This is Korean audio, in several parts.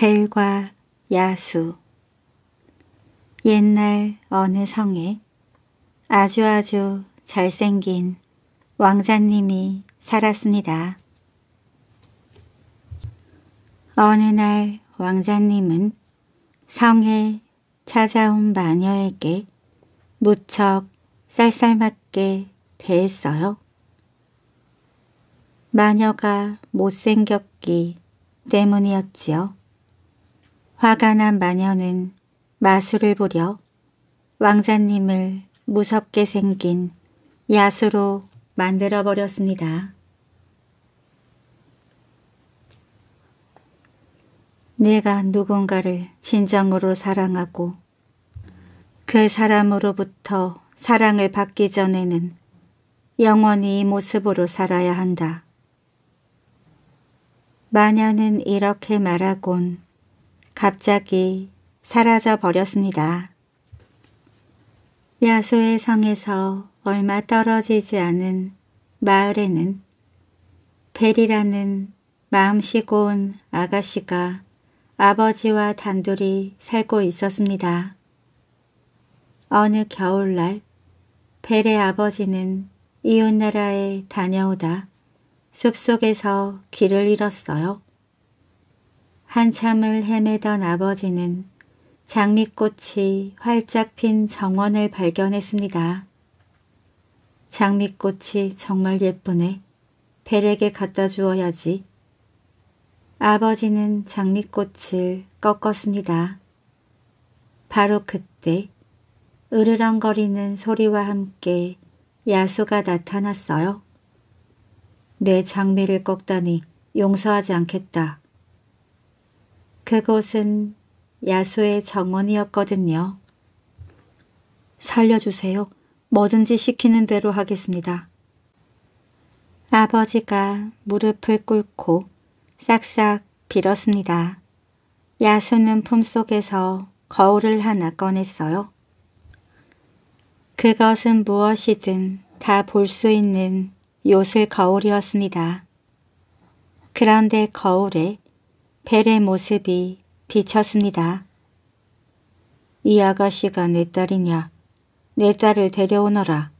벨과 야수 옛날 어느 성에 아주 아주 잘생긴 왕자님이 살았습니다. 어느 날 왕자님은 성에 찾아온 마녀에게 무척 쌀쌀맞게 대했어요. 마녀가 못생겼기 때문이었지요. 화가 난 마녀는 마술을 부려 왕자님을 무섭게 생긴 야수로 만들어버렸습니다. 내가 누군가를 진정으로 사랑하고 그 사람으로부터 사랑을 받기 전에는 영원히 이 모습으로 살아야 한다. 마녀는 이렇게 말하곤 갑자기 사라져 버렸습니다. 야수의 성에서 얼마 떨어지지 않은 마을에는 벨이라는 마음 씨고운 아가씨가 아버지와 단둘이 살고 있었습니다. 어느 겨울날 벨의 아버지는 이웃나라에 다녀오다 숲속에서 길을 잃었어요. 한참을 헤매던 아버지는 장미꽃이 활짝 핀 정원을 발견했습니다. 장미꽃이 정말 예쁘네. 베렉게 갖다 주어야지. 아버지는 장미꽃을 꺾었습니다. 바로 그때 으르렁거리는 소리와 함께 야수가 나타났어요. 내 장미를 꺾다니 용서하지 않겠다. 그곳은 야수의 정원이었거든요. 살려주세요. 뭐든지 시키는 대로 하겠습니다. 아버지가 무릎을 꿇고 싹싹 빌었습니다. 야수는 품속에서 거울을 하나 꺼냈어요. 그것은 무엇이든 다 볼 수 있는 요술 거울이었습니다. 그런데 거울에 벨의 모습이 비쳤습니다. 이 아가씨가 내 딸이냐? 내 딸을 데려오너라.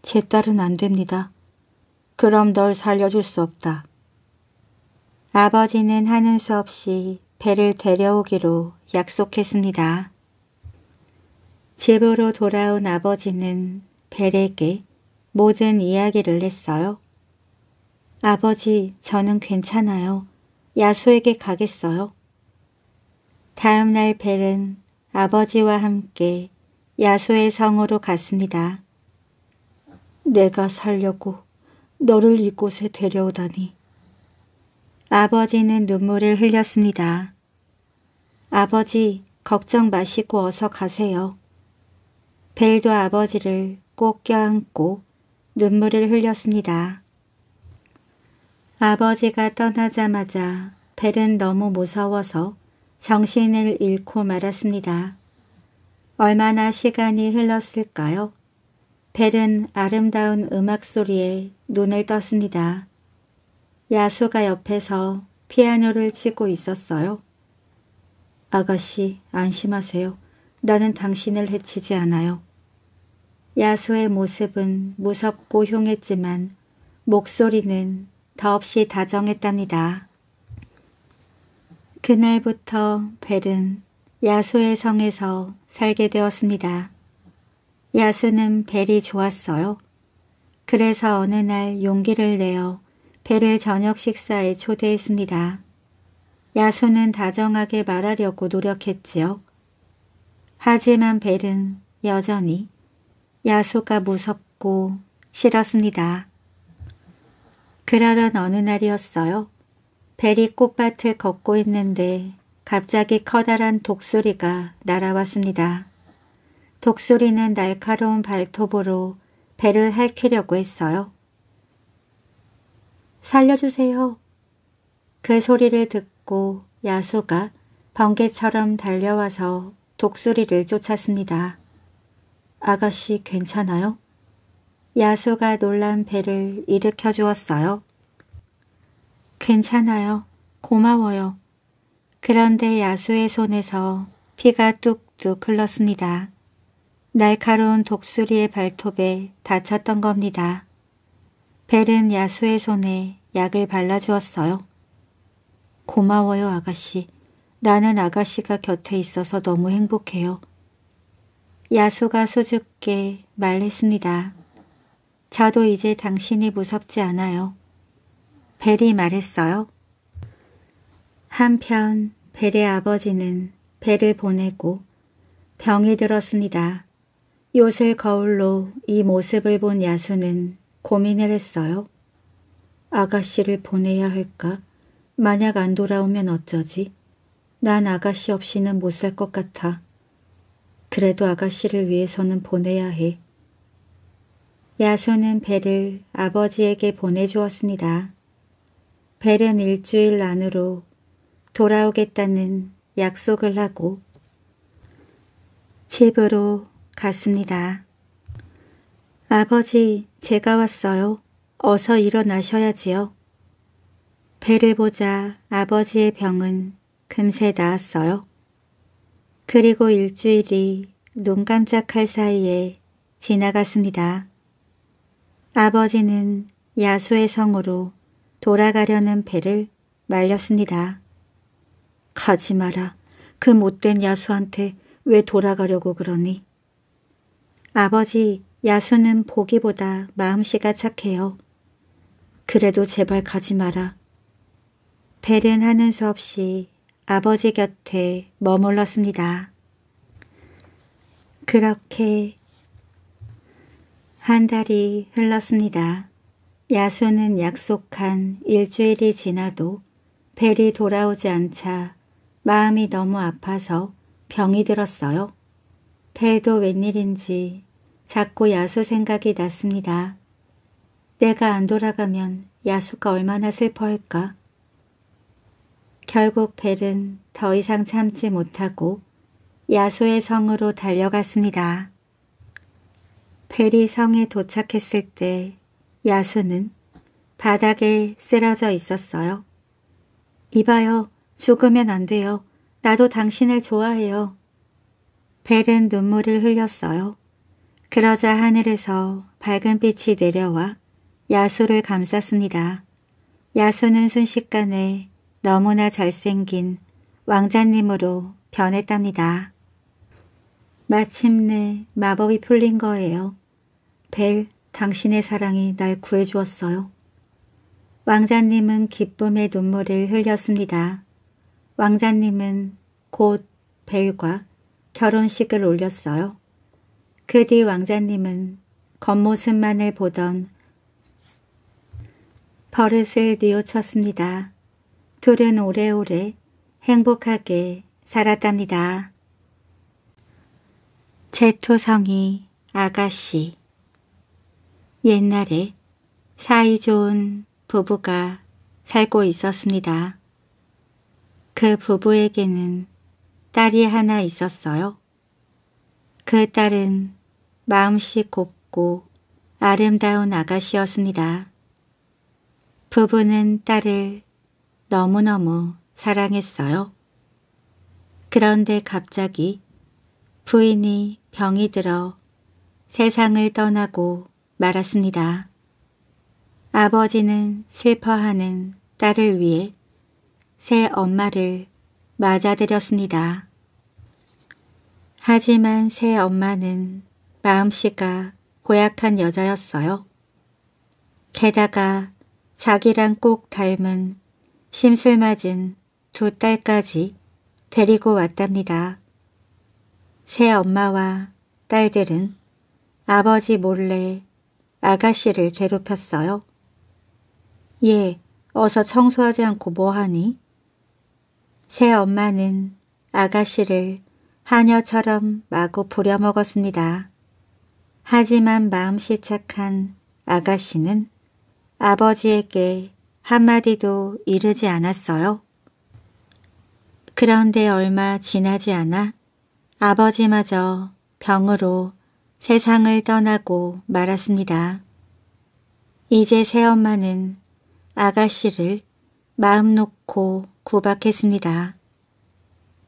제 딸은 안 됩니다. 그럼 널 살려줄 수 없다. 아버지는 하는 수 없이 배를 데려오기로 약속했습니다. 집으로 돌아온 아버지는 벨에게 모든 이야기를 했어요. 아버지, 저는 괜찮아요. 야수에게 가겠어요. 다음 날 벨은 아버지와 함께 야수의 성으로 갔습니다. 내가 살려고 너를 이곳에 데려오다니. 아버지는 눈물을 흘렸습니다. 아버지, 걱정 마시고 어서 가세요. 벨도 아버지를 꼭 껴안고 눈물을 흘렸습니다. 아버지가 떠나자마자 벨은 너무 무서워서 정신을 잃고 말았습니다. 얼마나 시간이 흘렀을까요? 벨은 아름다운 음악 소리에 눈을 떴습니다. 야수가 옆에서 피아노를 치고 있었어요. 아가씨, 안심하세요. 나는 당신을 해치지 않아요. 야수의 모습은 무섭고 흉했지만 목소리는 더없이 다정했답니다. 그날부터 벨은 야수의 성에서 살게 되었습니다. 야수는 벨이 좋았어요. 그래서 어느 날 용기를 내어 벨을 저녁 식사에 초대했습니다. 야수는 다정하게 말하려고 노력했지요. 하지만 벨은 여전히 야수가 무섭고 싫었습니다. 그러던 어느 날이었어요. 베리 꽃밭을 걷고 있는데 갑자기 커다란 독수리가 날아왔습니다. 독수리는 날카로운 발톱으로 배를 핥히려고 했어요. 살려주세요. 그 소리를 듣고 야수가 번개처럼 달려와서 독수리를 쫓았습니다. 아가씨 괜찮아요? 야수가 놀란 배를 일으켜 주었어요. 괜찮아요. 고마워요. 그런데 야수의 손에서 피가 뚝뚝 흘렀습니다. 날카로운 독수리의 발톱에 다쳤던 겁니다. 벨은 야수의 손에 약을 발라주었어요. 고마워요 아가씨. 나는 아가씨가 곁에 있어서 너무 행복해요. 야수가 수줍게 말했습니다. 저도 이제 당신이 무섭지 않아요. 벨이 말했어요. 한편 벨의 아버지는 벨을 보내고 병이 들었습니다. 요새 거울로 이 모습을 본 야수는 고민을 했어요. 아가씨를 보내야 할까? 만약 안 돌아오면 어쩌지? 난 아가씨 없이는 못 살 것 같아. 그래도 아가씨를 위해서는 보내야 해. 야손은 배를 아버지에게 보내주었습니다. 배는 일주일 안으로 돌아오겠다는 약속을 하고 집으로 갔습니다. 아버지, 제가 왔어요. 어서 일어나셔야지요. 배를 보자 아버지의 병은 금세 나았어요. 그리고 일주일이 눈 깜짝할 사이에 지나갔습니다. 아버지는 야수의 성으로 돌아가려는 배를 말렸습니다. 가지 마라. 그 못된 야수한테 왜 돌아가려고 그러니? 아버지, 야수는 보기보다 마음씨가 착해요. 그래도 제발 가지 마라. 벨은 하는 수 없이 아버지 곁에 머물렀습니다. 그렇게 한 달이 흘렀습니다. 야수는 약속한 일주일이 지나도 벨이 돌아오지 않자 마음이 너무 아파서 병이 들었어요. 벨도 웬일인지 자꾸 야수 생각이 났습니다. 내가 안 돌아가면 야수가 얼마나 슬퍼할까. 결국 벨은 더 이상 참지 못하고 야수의 성으로 달려갔습니다. 베리성에 도착했을 때 야수는 바닥에 쓰러져 있었어요. 이봐요. 죽으면 안 돼요. 나도 당신을 좋아해요. 벨은 눈물을 흘렸어요. 그러자 하늘에서 밝은 빛이 내려와 야수를 감쌌습니다. 야수는 순식간에 너무나 잘생긴 왕자님으로 변했답니다. 마침내 마법이 풀린 거예요. 벨, 당신의 사랑이 날 구해주었어요. 왕자님은 기쁨의 눈물을 흘렸습니다. 왕자님은 곧 벨과 결혼식을 올렸어요. 그 뒤 왕자님은 겉모습만을 보던 버릇을 뉘우쳤습니다. 둘은 오래오래 행복하게 살았답니다. 제토성이 아가씨 옛날에 사이좋은 부부가 살고 있었습니다. 그 부부에게는 딸이 하나 있었어요. 그 딸은 마음씨 곱고 아름다운 아가씨였습니다. 부부는 딸을 너무너무 사랑했어요. 그런데 갑자기 부인이 병이 들어 세상을 떠나고 말았습니다. 아버지는 슬퍼하는 딸을 위해 새 엄마를 맞아들였습니다. 하지만 새 엄마는 마음씨가 고약한 여자였어요. 게다가 자기랑 꼭 닮은 심술맞은 두 딸까지 데리고 왔답니다. 새 엄마와 딸들은 아버지 몰래 아가씨를 괴롭혔어요. 예, 어서 청소하지 않고 뭐하니? 새 엄마는 아가씨를 하녀처럼 마구 부려먹었습니다. 하지만 마음씨 착한 아가씨는 아버지에게 한마디도 이르지 않았어요. 그런데 얼마 지나지 않아 아버지마저 병으로 세상을 떠나고 말았습니다. 이제 새엄마는 아가씨를 마음 놓고 구박했습니다.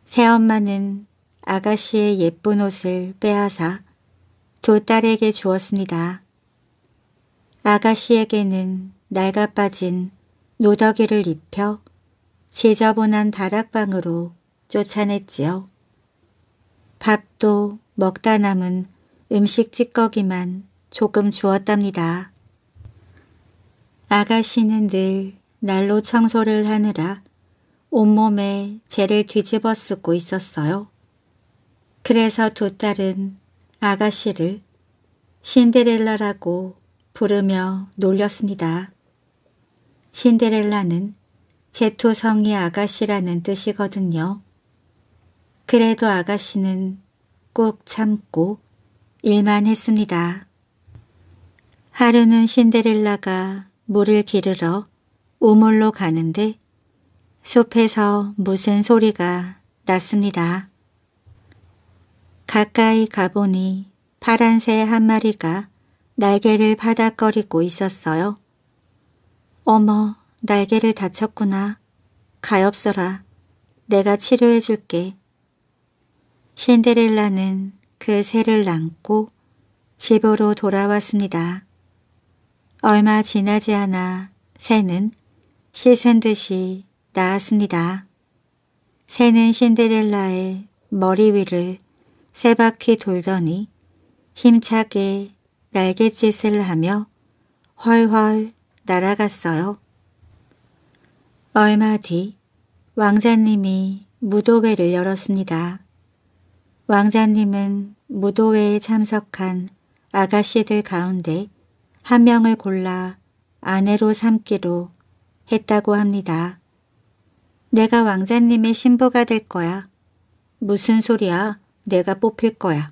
새엄마는 아가씨의 예쁜 옷을 빼앗아 두 딸에게 주었습니다. 아가씨에게는 낡아 빠진 노더기를 입혀 지저분한 다락방으로 쫓아냈지요. 밥도 먹다 남은 음식 찌꺼기만 조금 주었답니다. 아가씨는 늘 날로 청소를 하느라 온몸에 재를 뒤집어 쓰고 있었어요. 그래서 두 딸은 아가씨를 신데렐라라고 부르며 놀렸습니다. 신데렐라는 제투성이 아가씨라는 뜻이거든요. 그래도 아가씨는 꾹 참고 일만 했습니다. 하루는 신데렐라가 물을 기르러 우물로 가는데 숲에서 무슨 소리가 났습니다. 가까이 가보니 파란 새 한 마리가 날개를 바닥거리고 있었어요. 어머, 날개를 다쳤구나. 가엾어라. 내가 치료해줄게. 신데렐라는 그 새를 안고 집으로 돌아왔습니다. 얼마 지나지 않아 새는 씻은 듯이 나았습니다. 새는 신데렐라의 머리 위를 세 바퀴 돌더니 힘차게 날갯짓을 하며 헐헐 날아갔어요. 얼마 뒤 왕자님이 무도회를 열었습니다. 왕자님은 무도회에 참석한 아가씨들 가운데 한 명을 골라 아내로 삼기로 했다고 합니다. 내가 왕자님의 신부가 될 거야. 무슨 소리야. 내가 뽑힐 거야.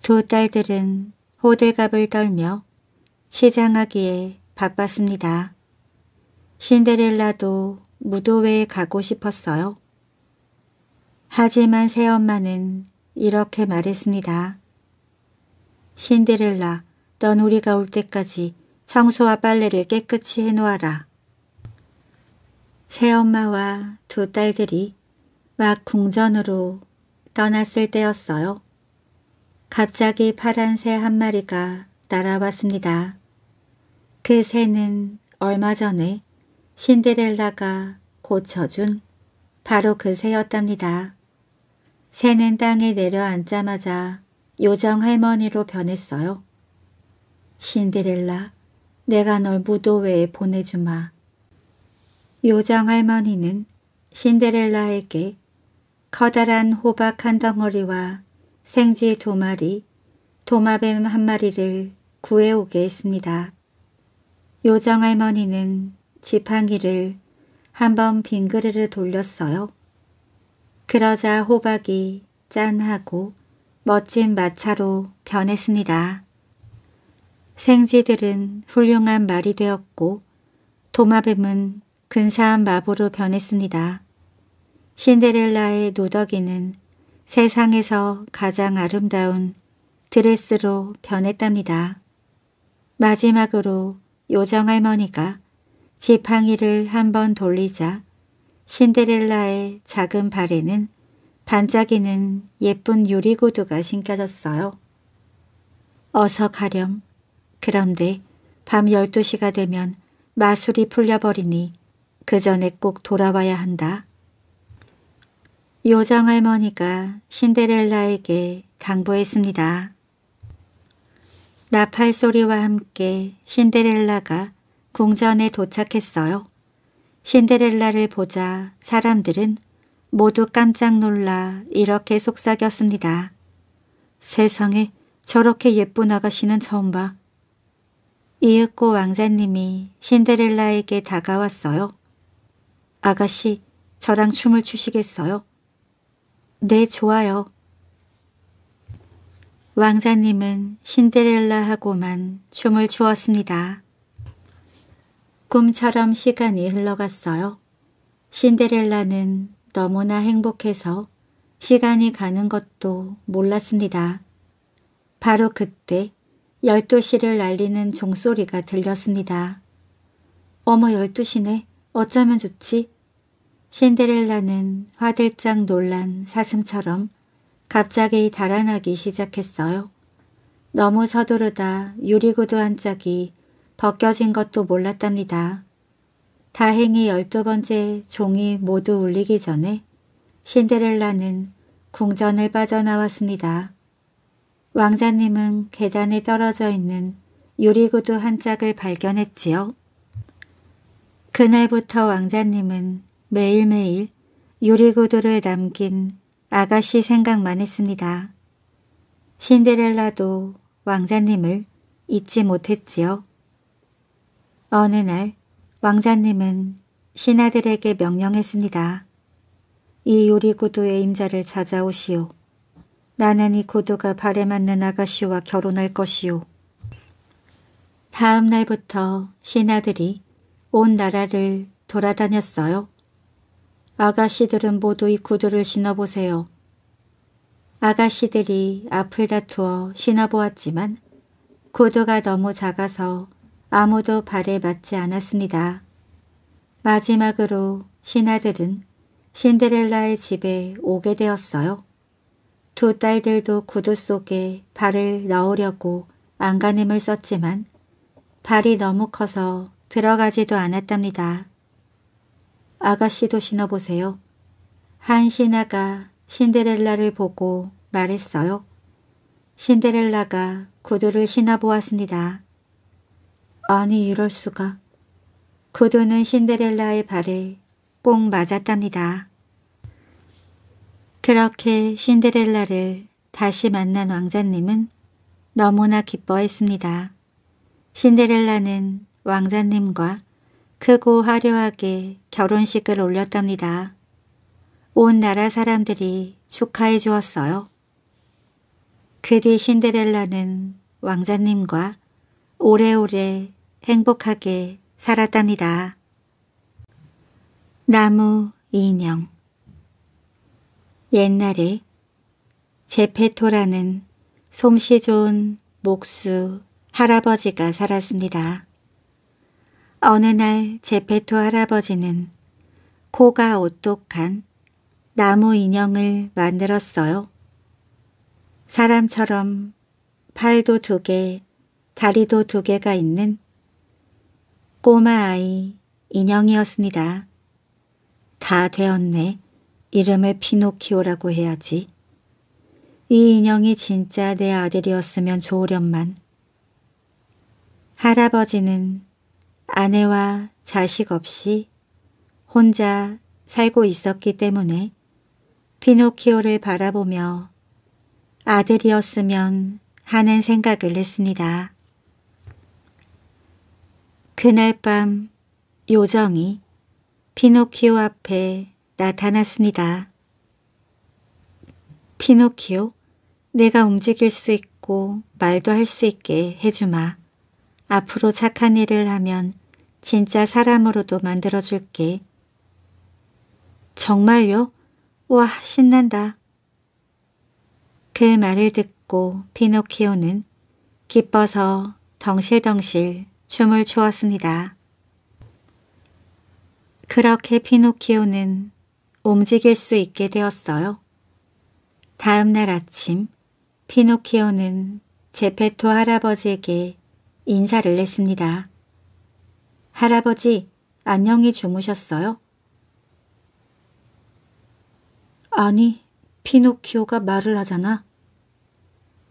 두 딸들은 호들갑을 떨며 치장하기에 바빴습니다. 신데렐라도 무도회에 가고 싶었어요. 하지만 새엄마는 이렇게 말했습니다. 신데렐라, 넌 우리가 올 때까지 청소와 빨래를 깨끗이 해놓아라. 새엄마와 두 딸들이 막 궁전으로 떠났을 때였어요. 갑자기 파란 새 한 마리가 날아왔습니다. 그 새는 얼마 전에 신데렐라가 고쳐준 바로 그 새였답니다. 새는 땅에 내려앉자마자 요정 할머니로 변했어요. 신데렐라, 내가 널 무도회에 보내주마. 요정 할머니는 신데렐라에게 커다란 호박 한 덩어리와 생쥐 두 마리, 도마뱀 한 마리를 구해오게 했습니다. 요정 할머니는 지팡이를 한 번 빙그르르 돌렸어요. 그러자 호박이 짠하고 멋진 마차로 변했습니다. 생쥐들은 훌륭한 말이 되었고 도마뱀은 근사한 마보로 변했습니다. 신데렐라의 누더기는 세상에서 가장 아름다운 드레스로 변했답니다. 마지막으로 요정할머니가 지팡이를 한 번 돌리자 신데렐라의 작은 발에는 반짝이는 예쁜 유리구두가 신겨졌어요. 어서 가렴. 그런데 밤 12시가 되면 마술이 풀려버리니 그 전에 꼭 돌아와야 한다. 요정 할머니가 신데렐라에게 당부했습니다. 나팔 소리와 함께 신데렐라가 궁전에 도착했어요. 신데렐라를 보자 사람들은 모두 깜짝 놀라 이렇게 속삭였습니다. 세상에 저렇게 예쁜 아가씨는 처음 봐. 이윽고 왕자님이 신데렐라에게 다가왔어요. 아가씨, 저랑 춤을 추시겠어요? 네, 좋아요. 왕자님은 신데렐라하고만 춤을 추었습니다. 꿈처럼 시간이 흘러갔어요. 신데렐라는 너무나 행복해서 시간이 가는 것도 몰랐습니다. 바로 그때 12시를 알리는 종소리가 들렸습니다. 어머 12시네. 어쩌면 좋지? 신데렐라는 화들짝 놀란 사슴처럼 갑자기 달아나기 시작했어요. 너무 서두르다 유리구두 한 짝이 벗겨진 것도 몰랐답니다. 다행히 열두 번째 종이 모두 울리기 전에 신데렐라는 궁전을 빠져나왔습니다. 왕자님은 계단에 떨어져 있는 유리구두 한 짝을 발견했지요. 그날부터 왕자님은 매일매일 유리구두를 남긴 아가씨 생각만 했습니다. 신데렐라도 왕자님을 잊지 못했지요. 어느 날 왕자님은 신하들에게 명령했습니다. 이 요리구두의 임자를 찾아오시오. 나는 이 구두가 발에 맞는 아가씨와 결혼할 것이오. 다음 날부터 신하들이 온 나라를 돌아다녔어요. 아가씨들은 모두 이 구두를 신어보세요. 아가씨들이 앞을 다투어 신어보았지만 구두가 너무 작아서 아무도 발에 맞지 않았습니다. 마지막으로 신하들은 신데렐라의 집에 오게 되었어요. 두 딸들도 구두 속에 발을 넣으려고 안간힘을 썼지만 발이 너무 커서 들어가지도 않았답니다. 아가씨도 신어보세요. 한 신하가 신데렐라를 보고 말했어요. 신데렐라가 구두를 신어보았습니다. 아니 이럴 수가. 구두는 신데렐라의 발을 꼭 맞았답니다. 그렇게 신데렐라를 다시 만난 왕자님은 너무나 기뻐했습니다. 신데렐라는 왕자님과 크고 화려하게 결혼식을 올렸답니다. 온 나라 사람들이 축하해 주었어요. 그리 신데렐라는 왕자님과 오래오래 행복하게 살았답니다. 나무 인형 옛날에 제페토라는 솜씨 좋은 목수 할아버지가 살았습니다. 어느 날 제페토 할아버지는 코가 오똑한 나무 인형을 만들었어요. 사람처럼 팔도 두 개, 다리도 두 개가 있는 꼬마 아이 인형이었습니다. 다 되었네. 이름을 피노키오라고 해야지. 이 인형이 진짜 내 아들이었으면 좋으련만. 할아버지는 아내와 자식 없이 혼자 살고 있었기 때문에 피노키오를 바라보며 아들이었으면 하는 생각을 했습니다. 그날 밤 요정이 피노키오 앞에 나타났습니다. 피노키오, 내가 움직일 수 있고 말도 할 수 있게 해주마. 앞으로 착한 일을 하면 진짜 사람으로도 만들어줄게. 정말요? 와, 신난다. 그 말을 듣고 피노키오는 기뻐서 덩실덩실 춤을 추었습니다. 그렇게 피노키오는 움직일 수 있게 되었어요. 다음 날 아침 피노키오는 제페토 할아버지에게 인사를 했습니다. 할아버지, 안녕히 주무셨어요? 아니, 피노키오가 말을 하잖아.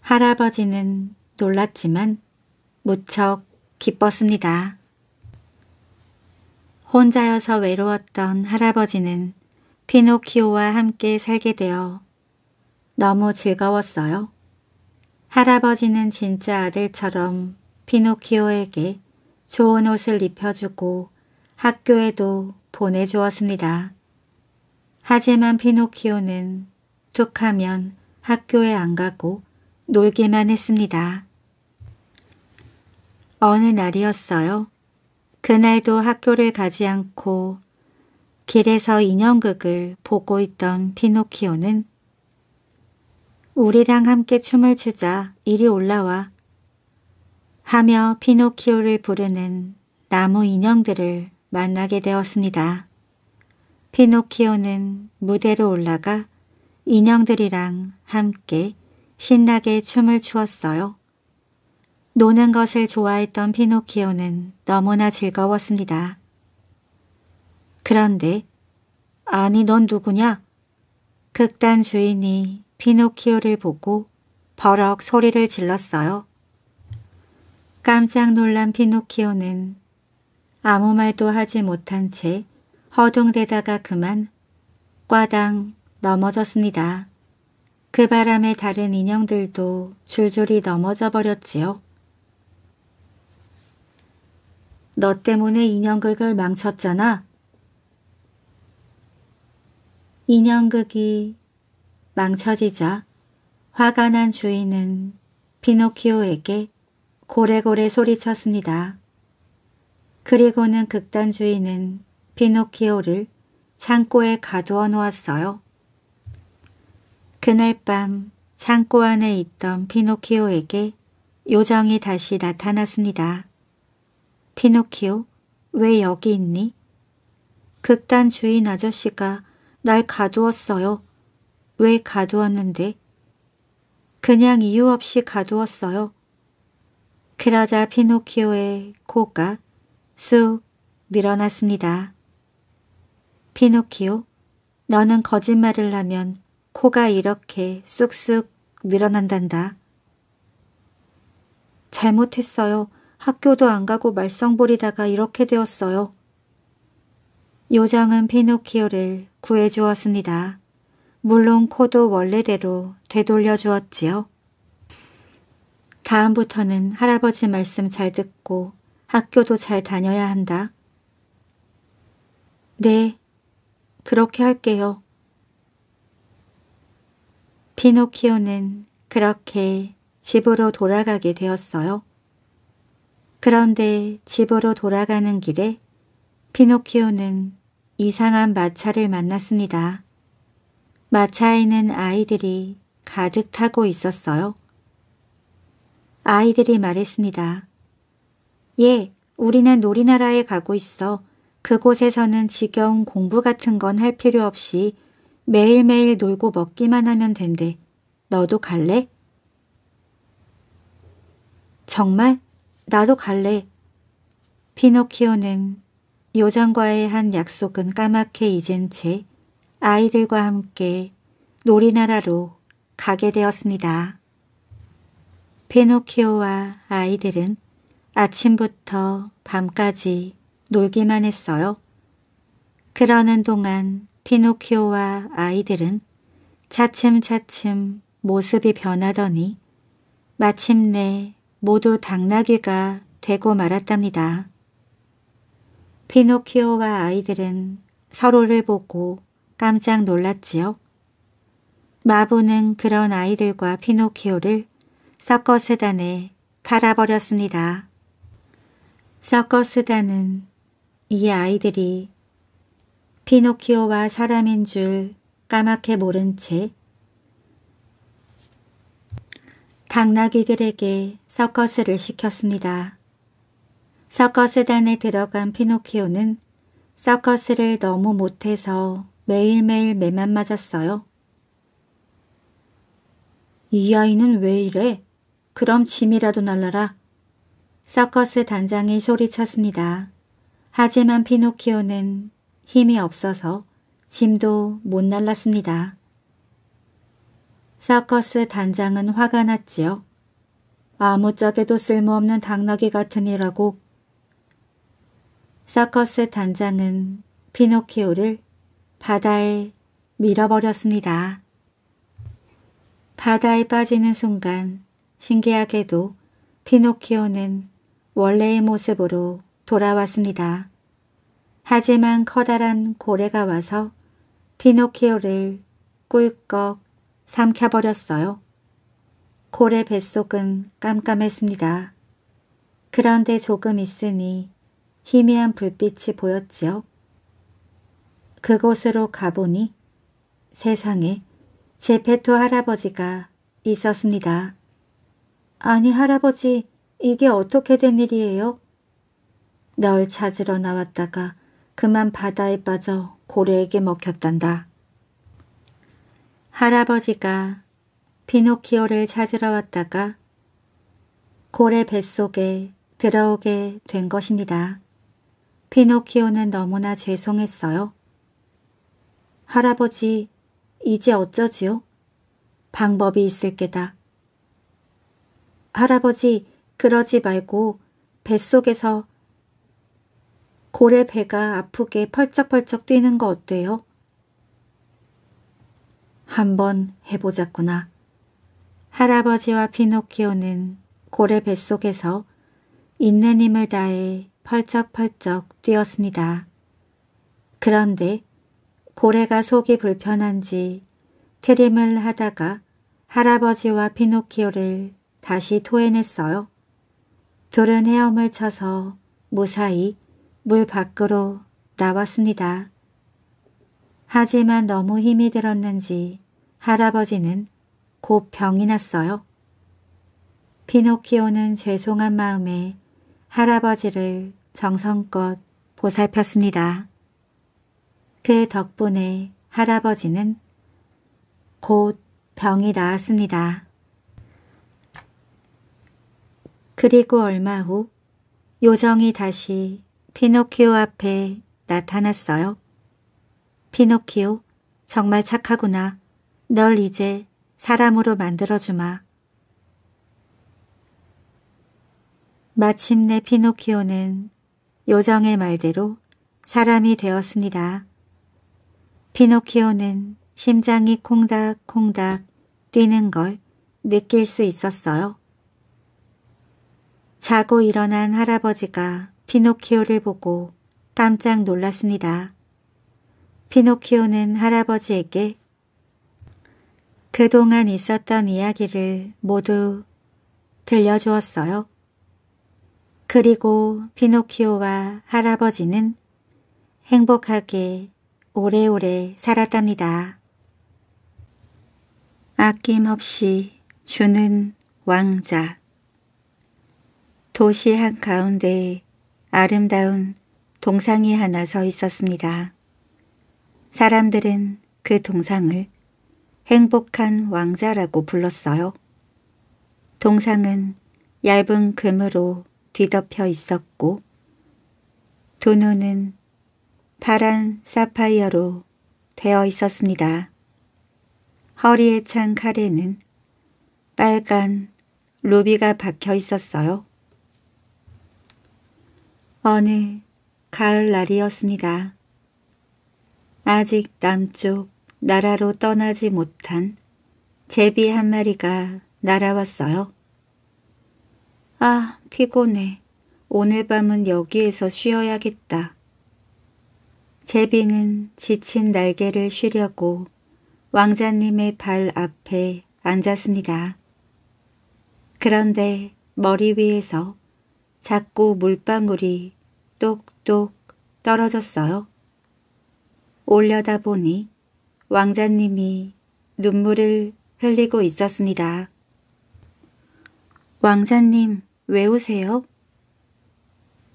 할아버지는 놀랐지만 무척 기뻤습니다. 혼자여서 외로웠던 할아버지는 피노키오와 함께 살게 되어 너무 즐거웠어요. 할아버지는 진짜 아들처럼 피노키오에게 좋은 옷을 입혀주고 학교에도 보내주었습니다. 하지만 피노키오는 툭하면 학교에 안 가고 놀기만 했습니다. 어느 날이었어요. 그날도 학교를 가지 않고 길에서 인형극을 보고 있던 피노키오는 우리랑 함께 춤을 추자 이리 올라와 하며 피노키오를 부르는 나무 인형들을 만나게 되었습니다. 피노키오는 무대로 올라가 인형들이랑 함께 신나게 춤을 추었어요. 노는 것을 좋아했던 피노키오는 너무나 즐거웠습니다. 그런데 아니 넌 누구냐? 극단 주인이 피노키오를 보고 버럭 소리를 질렀어요. 깜짝 놀란 피노키오는 아무 말도 하지 못한 채 허둥대다가 그만 꽈당 넘어졌습니다. 그 바람에 다른 인형들도 줄줄이 넘어져 버렸지요. 너 때문에 인형극을 망쳤잖아. 인형극이 망쳐지자 화가 난 주인은 피노키오에게 고래고래 소리쳤습니다. 그리고는 극단 주인은 피노키오를 창고에 가두어 놓았어요. 그날 밤 창고 안에 있던 피노키오에게 요정이 다시 나타났습니다. 피노키오, 왜 여기 있니? 극단 주인 아저씨가 날 가두었어요. 왜 가두었는데? 그냥 이유 없이 가두었어요. 그러자 피노키오의 코가 쑥 늘어났습니다. 피노키오, 너는 거짓말을 하면 코가 이렇게 쑥쑥 늘어난단다. 잘못했어요. 학교도 안 가고 말썽 부리다가 이렇게 되었어요. 요정은 피노키오를 구해주었습니다. 물론 코도 원래대로 되돌려 주었지요. 다음부터는 할아버지 말씀 잘 듣고 학교도 잘 다녀야 한다. 네, 그렇게 할게요. 피노키오는 그렇게 집으로 돌아가게 되었어요. 그런데 집으로 돌아가는 길에 피노키오는 이상한 마차를 만났습니다. 마차에는 아이들이 가득 타고 있었어요. 아이들이 말했습니다. 예, 우리는 우리나라에 가고 있어. 그곳에서는 지겨운 공부 같은 건 할 필요 없이 매일매일 놀고 먹기만 하면 된대. 너도 갈래? 정말? 나도 갈래. 피노키오는 요정과의 한 약속은 까맣게 잊은 채 아이들과 함께 놀이나라로 가게 되었습니다. 피노키오와 아이들은 아침부터 밤까지 놀기만 했어요. 그러는 동안 피노키오와 아이들은 차츰차츰 모습이 변하더니 마침내 모두 당나귀가 되고 말았답니다. 피노키오와 아이들은 서로를 보고 깜짝 놀랐지요. 마부는 그런 아이들과 피노키오를 서커스단에 팔아버렸습니다. 서커스단은 이 아이들이 피노키오와 사람인 줄 까맣게 모른 채 당나귀들에게 서커스를 시켰습니다. 서커스단에 들어간 피노키오는 서커스를 너무 못해서 매일매일 매만 맞았어요. 이 아이는 왜 이래? 그럼 짐이라도 날라라. 서커스 단장이 소리쳤습니다. 하지만 피노키오는 힘이 없어서 짐도 못 날랐습니다. 서커스 단장은 화가 났지요. 아무짝에도 쓸모없는 당나귀 같은 이라고. 서커스 단장은 피노키오를 바다에 밀어버렸습니다. 바다에 빠지는 순간 신기하게도 피노키오는 원래의 모습으로 돌아왔습니다. 하지만 커다란 고래가 와서 피노키오를 꿀꺽 삼켜버렸어요. 고래 뱃속은 깜깜했습니다. 그런데 조금 있으니 희미한 불빛이 보였지요. 그곳으로 가보니 세상에 제페토 할아버지가 있었습니다. 아니 할아버지 이게 어떻게 된 일이에요? 널 찾으러 나왔다가 그만 바다에 빠져 고래에게 먹혔단다. 할아버지가 피노키오를 찾으러 왔다가 고래 뱃속에 들어오게 된 것입니다. 피노키오는 너무나 죄송했어요. 할아버지, 이제 어쩌지요? 방법이 있을 게다. 할아버지, 그러지 말고 뱃속에서 고래 배가 아프게 펄쩍펄쩍 뛰는 거 어때요? 한번 해보자꾸나. 할아버지와 피노키오는 고래 뱃속에서 있는 힘을 다해 펄쩍펄쩍 뛰었습니다. 그런데 고래가 속이 불편한지 트림을 하다가 할아버지와 피노키오를 다시 토해냈어요. 둘은 헤엄을 쳐서 무사히 물 밖으로 나왔습니다. 하지만 너무 힘이 들었는지 할아버지는 곧 병이 났어요. 피노키오는 죄송한 마음에 할아버지를 정성껏 보살폈습니다. 그 덕분에 할아버지는 곧 병이 나았습니다. 그리고 얼마 후 요정이 다시 피노키오 앞에 나타났어요. 피노키오, 정말 착하구나. 널 이제 사람으로 만들어주마. 마침내 피노키오는 요정의 말대로 사람이 되었습니다. 피노키오는 심장이 콩닥콩닥 뛰는 걸 느낄 수 있었어요. 자고 일어난 할아버지가 피노키오를 보고 깜짝 놀랐습니다. 피노키오는 할아버지에게 그동안 있었던 이야기를 모두 들려주었어요. 그리고 피노키오와 할아버지는 행복하게 오래오래 살았답니다. 아낌없이 주는 왕자 도시 한가운데 아름다운 동상이 하나 서 있었습니다. 사람들은 그 동상을 행복한 왕자라고 불렀어요. 동상은 얇은 금으로 뒤덮여 있었고 도노는 파란 사파이어로 되어 있었습니다. 허리에 찬 칼에는 빨간 루비가 박혀 있었어요. 어느 가을날이었습니다. 아직 남쪽 나라로 떠나지 못한 제비 한 마리가 날아왔어요. 아, 피곤해. 오늘 밤은 여기에서 쉬어야겠다. 제비는 지친 날개를 쉬려고 왕자님의 발 앞에 앉았습니다. 그런데 머리 위에서 자꾸 물방울이 똑똑 떨어졌어요. 올려다 보니 왕자님이 눈물을 흘리고 있었습니다. 왕자님 왜 우세요?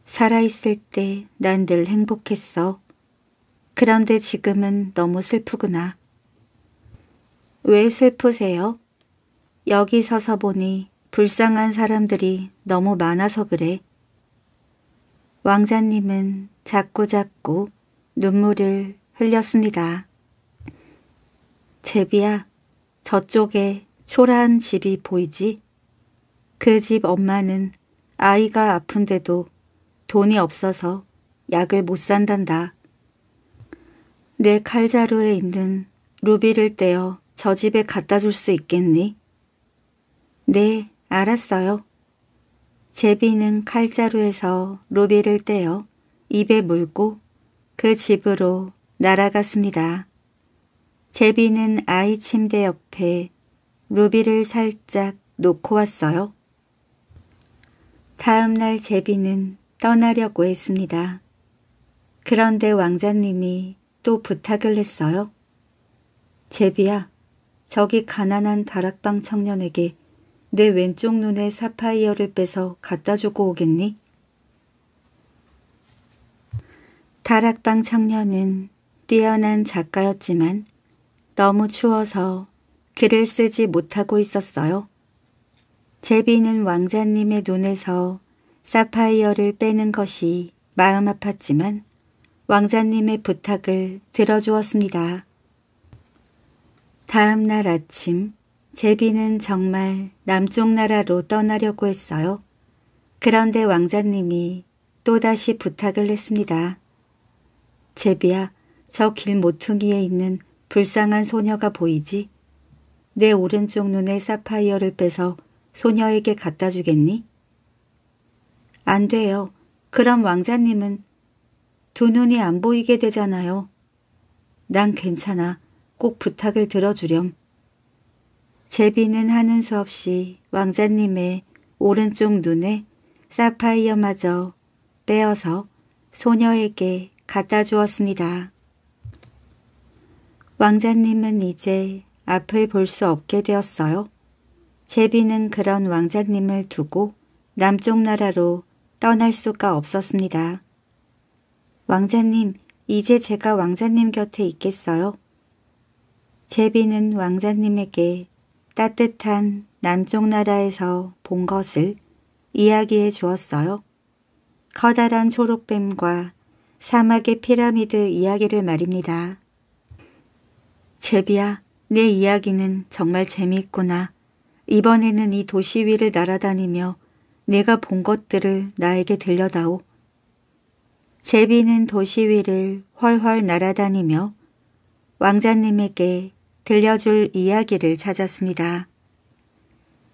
살아있을 때 난 늘 행복했어. 그런데 지금은 너무 슬프구나. 왜 슬프세요? 여기 서서 보니 불쌍한 사람들이 너무 많아서 그래. 왕자님은 자꾸자꾸 눈물을 흘렸습니다. 제비야, 저쪽에 초라한 집이 보이지? 그 집 엄마는 아이가 아픈데도 돈이 없어서 약을 못 산단다. 내 칼자루에 있는 루비를 떼어 저 집에 갖다 줄 수 있겠니? 네, 알았어요. 제비는 칼자루에서 루비를 떼어 입에 물고 그 집으로 날아갔습니다. 제비는 아이 침대 옆에 루비를 살짝 놓고 왔어요. 다음 날 제비는 떠나려고 했습니다. 그런데 왕자님이 또 부탁을 했어요. 제비야, 저기 가난한 다락방 청년에게 내 왼쪽 눈에 사파이어를 빼서 갖다 주고 오겠니? 다락방 청년은 뛰어난 작가였지만 너무 추워서 글을 쓰지 못하고 있었어요. 제비는 왕자님의 눈에서 사파이어를 빼는 것이 마음 아팠지만 왕자님의 부탁을 들어주었습니다. 다음 날 아침 제비는 정말 남쪽 나라로 떠나려고 했어요. 그런데 왕자님이 또다시 부탁을 했습니다. 제비야, 저길 모퉁이에 있는 불쌍한 소녀가 보이지? 내 오른쪽 눈에 사파이어를 빼서 소녀에게 갖다 주겠니? 안 돼요. 그럼 왕자님은 두 눈이 안 보이게 되잖아요. 난 괜찮아. 꼭 부탁을 들어주렴. 제비는 하는 수 없이 왕자님의 오른쪽 눈에 사파이어마저 빼어서 소녀에게 갖다 주었습니다. 왕자님은 이제 앞을 볼 수 없게 되었어요. 제비는 그런 왕자님을 두고 남쪽 나라로 떠날 수가 없었습니다. 왕자님, 이제 제가 왕자님 곁에 있겠어요? 제비는 왕자님에게 따뜻한 남쪽 나라에서 본 것을 이야기해 주었어요. 커다란 초록뱀과 사막의 피라미드 이야기를 말입니다. 제비야, 내 이야기는 정말 재미있구나. 이번에는 이 도시 위를 날아다니며 내가 본 것들을 나에게 들려다오. 제비는 도시 위를 훨훨 날아다니며 왕자님에게 들려줄 이야기를 찾았습니다.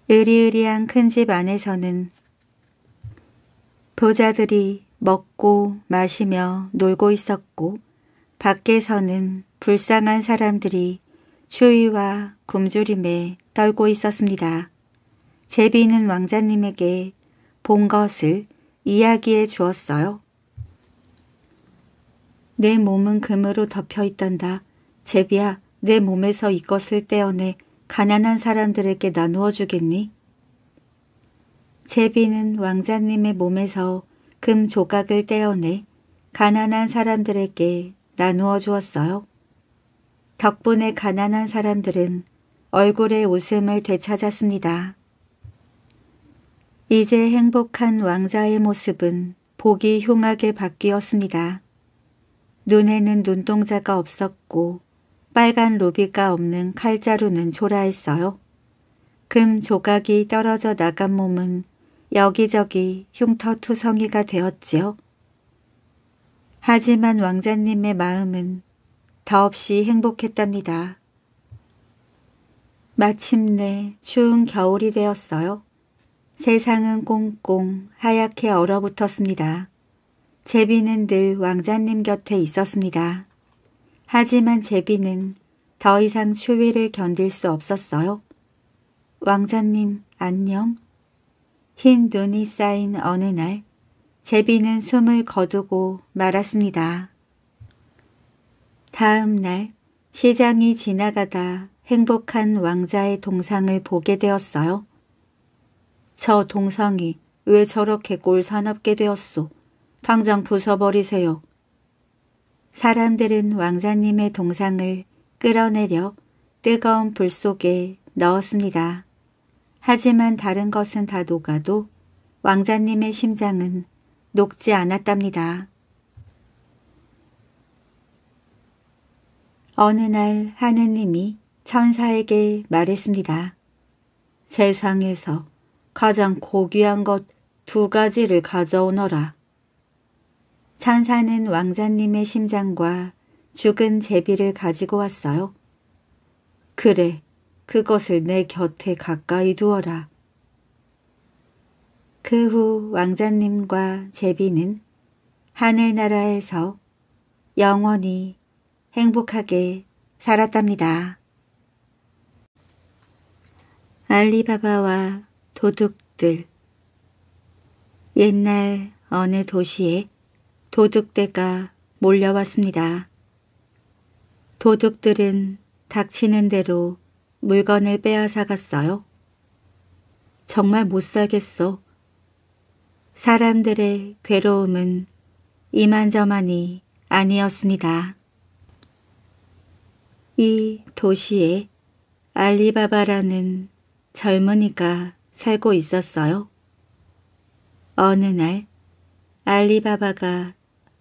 으리으리한 큰 집 안에서는 부자들이 먹고 마시며 놀고 있었고 밖에서는 불쌍한 사람들이 추위와 굶주림에 떨고 있었습니다. 제비는 왕자님에게 본 것을 이야기해 주었어요. 내 몸은 금으로 덮여 있단다. 제비야, 내 몸에서 이것을 떼어내 가난한 사람들에게 나누어 주겠니? 제비는 왕자님의 몸에서 금 조각을 떼어내 가난한 사람들에게 나누어 주었어요. 덕분에 가난한 사람들은 얼굴에 웃음을 되찾았습니다. 이제 행복한 왕자의 모습은 보기 흉하게 바뀌었습니다. 눈에는 눈동자가 없었고 빨간 로비가 없는 칼자루는 초라했어요. 금 조각이 떨어져 나간 몸은 여기저기 흉터투성이가 되었지요. 하지만 왕자님의 마음은 더없이 행복했답니다. 마침내 추운 겨울이 되었어요. 세상은 꽁꽁 하얗게 얼어붙었습니다. 제비는 늘 왕자님 곁에 있었습니다. 하지만 제비는 더 이상 추위를 견딜 수 없었어요. 왕자님 안녕. 흰 눈이 쌓인 어느 날 제비는 숨을 거두고 말았습니다. 다음 날 시장이 지나가다 행복한 왕자의 동상을 보게 되었어요. 저 동상이 왜 저렇게 꼴사납게 되었소? 당장 부숴버리세요. 사람들은 왕자님의 동상을 끌어내려 뜨거운 불 속에 넣었습니다. 하지만 다른 것은 다 녹아도 왕자님의 심장은 녹지 않았답니다. 어느 날 하느님이 천사에게 말했습니다. 세상에서 가장 고귀한 것 두 가지를 가져오너라. 천사는 왕자님의 심장과 죽은 제비를 가지고 왔어요. 그래, 그것을 내 곁에 가까이 두어라. 그후 왕자님과 제비는 하늘나라에서 영원히 행복하게 살았답니다. 알리바바와 도둑들 옛날 어느 도시에 도둑대가 몰려왔습니다. 도둑들은 닥치는 대로 물건을 빼앗아 갔어요. 정말 못 살겠어. 사람들의 괴로움은 이만저만이 아니었습니다. 이 도시에 알리바바라는 젊은이가 살고 있었어요. 어느 날 알리바바가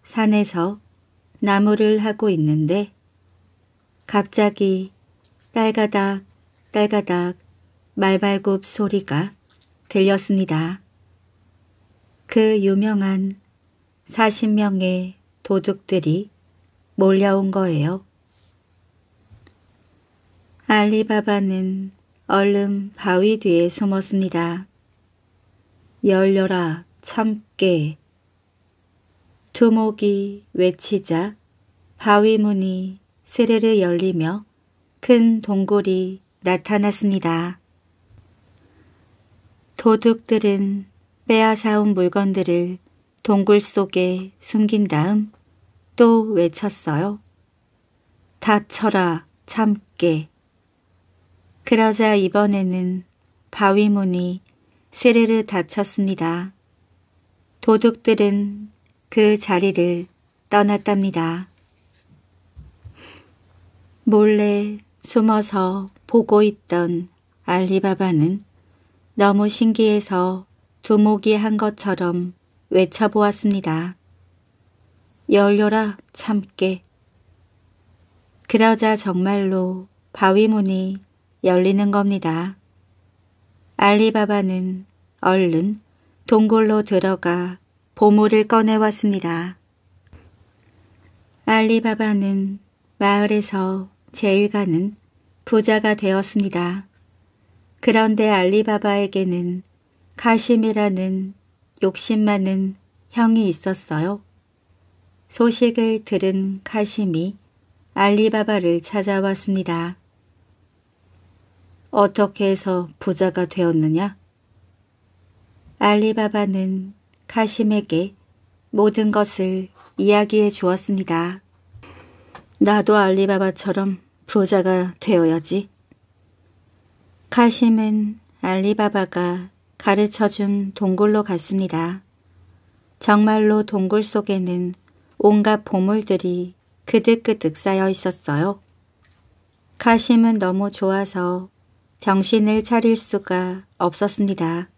산에서 나무를 하고 있는데 갑자기 딸가닥 딸가닥 말발굽 소리가 들렸습니다. 그 유명한 40명의 도둑들이 몰려온 거예요. 알리바바는 얼른 바위 뒤에 숨었습니다. 열려라 참깨 두목이 외치자 바위 문이 스르르 열리며 큰 동굴이 나타났습니다. 도둑들은 빼앗아온 물건들을 동굴 속에 숨긴 다음 또 외쳤어요. 다쳐라 참깨. 그러자 이번에는 바위문이 스르르 닫혔습니다. 도둑들은 그 자리를 떠났답니다. 몰래 숨어서 보고 있던 알리바바는 너무 신기해서 두목이 한 것처럼 외쳐보았습니다. 열려라 참깨. 그러자 정말로 바위문이 열리는 겁니다. 알리바바는 얼른 동굴로 들어가 보물을 꺼내왔습니다. 알리바바는 마을에서 제일가는 부자가 되었습니다. 그런데 알리바바에게는 가심이라는 욕심 많은 형이 있었어요. 소식을 들은 가심이 알리바바를 찾아왔습니다. 어떻게 해서 부자가 되었느냐? 알리바바는 가심에게 모든 것을 이야기해 주었습니다. 나도 알리바바처럼 부자가 되어야지. 가심은 알리바바가 가르쳐준 동굴로 갔습니다. 정말로 동굴 속에는 온갖 보물들이 그득그득 쌓여 있었어요. 가심은 너무 좋아서 정신을 차릴 수가 없었습니다.